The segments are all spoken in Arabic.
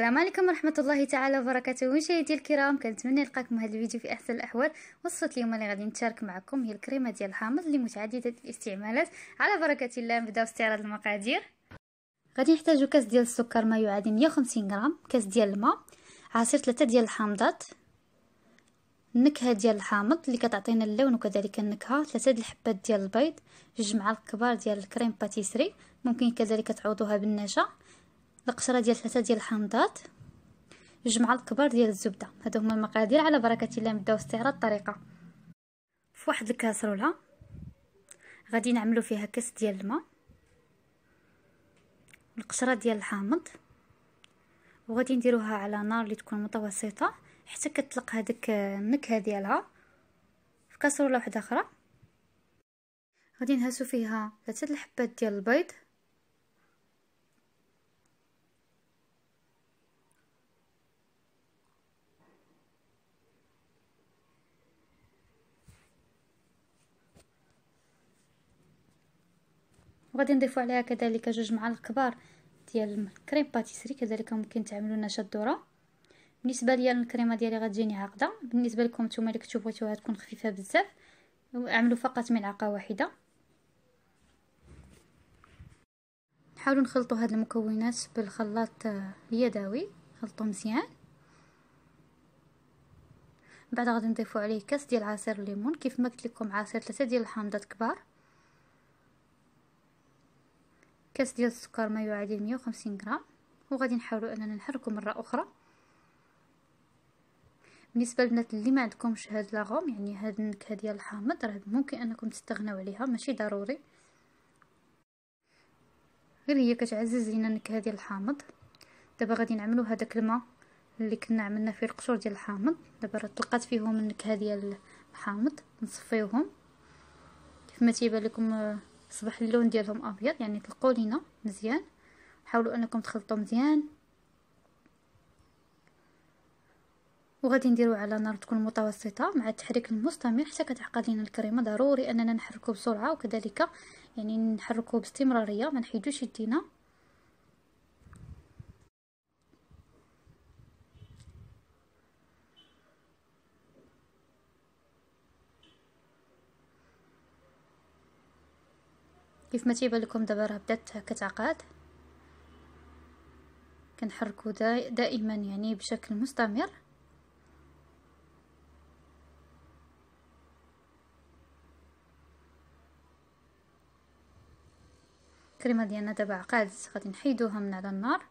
السلام عليكم ورحمة الله تعالى وبركاته مشاهدي الكرام كنتمنى نلقاكم هذا الفيديو في أحسن الأحوال وصفة اليوم اللي غادي نتشارك معكم هي الكريمة ديال الحامض لمتعددة الاستعمالات على بركة الله نبداو استعراض المقادير غادي نحتاجو كاس ديال السكر ما يعادل 150 غرام كاس ديال الماء عصير ثلاثة ديال الحامضات النكهة ديال الحامض اللي كتعطينا اللون وكذلك النكهة ثلاثة ديال الحبات ديال البيض جوج معالق كبار ديال الكريم باتيسري ممكن كذلك تعوضوها بالنشا القشره ديال ثلاثه ديال الحامضات جوج معالق كبار ديال الزبده هادو هما المقادير على بركه الله نبداو استعراض الطريقه في واحد الكاسروله غادي نعملو فيها كاس ديال الماء القشره ديال الحامض وغادي نديروها على نار اللي تكون متوسطه حتى كتطلق هذيك النكهه ديالها في كاسروله واحده اخرى غادي نهزو فيها ثلاثه الحبات ديال البيض وغادي نضيفوا عليها كذلك جوج معالق كبار ديال الكريم باتيسري كذلك ممكن تعملوا نشا الذره بالنسبه ليا الكريمه ديالي غتجيني عاقده بالنسبه لكم نتوما اللي كنتو بغيتوها تكون خفيفه بزاف اعملوا فقط ملعقه واحده نحاولوا نخلطوا هاد المكونات بالخلاط اليدوي خلطوا مزيان بعد غادي نضيفوا عليه كاس ديال عصير الليمون كيف ما قلت لكم عصير ثلاثه ديال الحامضات كبار كاس ديال السكر ما يعادل 150 غرام وغادي نحاولوا اننا نحركو مره اخرى بالنسبه للبنات اللي ما عندكمش هاد لاغوم يعني هاد النكهه ديال الحامض راه ممكن انكم تستغناو عليها ماشي ضروري غير هي كتعزز لينا النكهه ديال الحامض دابا غادي نعملو هذاك الماء اللي كنا عملنا فيه القشور ديال الحامض دابا راه طلقات فيهم النكهه ديال الحامض نصفيوهم كيف ما تيبان لكم آه، صبح اللون ديالهم ابيض يعني تلقوا لينا مزيان حاولوا انكم تخلطوا مزيان وغادي نديرو على نار تكون متوسطه مع التحريك المستمر حتى كتعقد لينا الكريمه ضروري اننا نحركو بسرعه وكذلك يعني نحركو باستمراريه ما نحيدوش يدينا كيف ما تيبان لكم دابا راه بدات كتعقد كنحركو دائما يعني بشكل مستمر الكريمه ديالنا دابا عقدت غادي نحيدوها من على النار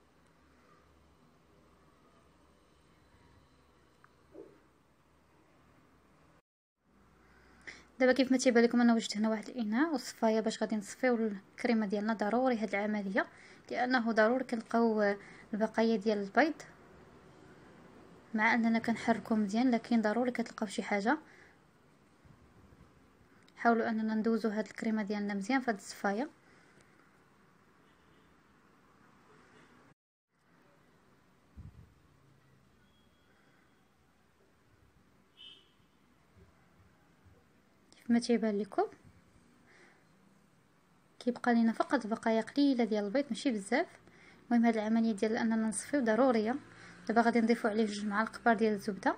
دابا كيف ما تيبان لكم انا وجدت هنا واحد الاناء وصفايه باش غادي نصفيو الكريمه ديالنا ضروري هاد العمليه لانه ضروري كنلقاو البقايا ديال البيض مع اننا كنحركو مزيان لكن ضروري كتلقاو شي حاجه حاولوا اننا ندوزو هاد الكريمه ديالنا مزيان فهاد الصفايه كما ما تيبان لكم كيبقى لينا فقط بقايا قليله ديال البيض ماشي بزاف المهم هذه العمليه ديال اننا نصفيو ضروريه دابا غادي نضيفو عليه جوج معالق كبار ديال الزبده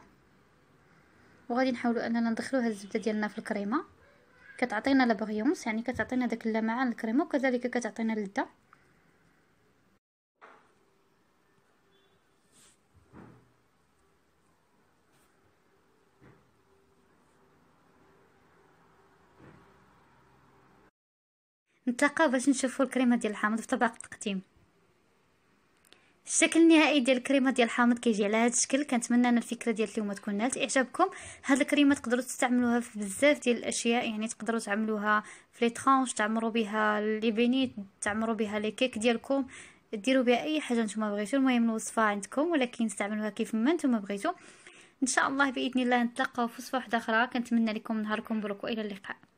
وغادي نحاولوا اننا هذه الزبده ديالنا في الكريمه كتعطينا لابغيونس يعني كتعطينا داك اللمعان الكريمه وكذلك كتعطينا اللذه نتلاقاو باش نشوفو الكريمه ديال الحامض في طبق التقديم الشكل النهائي ديال الكريمه ديال الحامض كيجي على هذا الشكل كنتمنى ان الفكره ديال اليوم تكون نالت اعجابكم هاد الكريمه تقدروا تستعملوها في بزاف ديال الاشياء يعني تقدروا تعملوها في لي طرونش تعمروا بها لي بينيت تعمروا بها لي كيك ديالكم ديروا بها اي حاجه نتوما بغيتو المهم الوصفه عندكم ولكن استعملوها كيف ما نتوما بغيتو ان شاء الله باذن الله نتلاقاو في وصفه واحده اخرى كنتمنى لكم نهاركم مبروك والى اللقاء